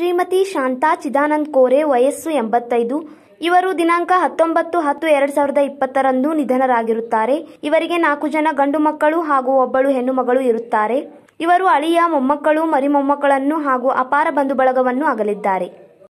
ಶ್ರೀಮತಿ ಶಾಂತಾ ಚಿದಾನಂದ್ ಕೋರೆ ವಯಸ್ಸು ಎಂಬತ್ತೈದು ಇವರು ದಿನಾಂಕ ಹತ್ತೊಂಬತ್ತು ಹತ್ತು ಎರಡ್ ಸಾವಿರದ ಇಪ್ಪತ್ತರಂದು ನಿಧನರಾಗಿರುತ್ತಾರೆ ಇವರಿಗೆ ನಾಲ್ಕು ಜನ ಗಂಡು ಮಕ್ಕಳು ಹಾಗೂ ಒಬ್ಬಳು ಹೆಣ್ಣು ಇರುತ್ತಾರೆ ಇವರು ಅಳಿಯ ಮೊಮ್ಮಕ್ಕಳು ಮರಿ ಮೊಮ್ಮಕ್ಕಳನ್ನು ಹಾಗೂ ಅಪಾರ ಬಂಧು ಬಳಗವನ್ನು ಅಗಲಿದ್ದಾರೆ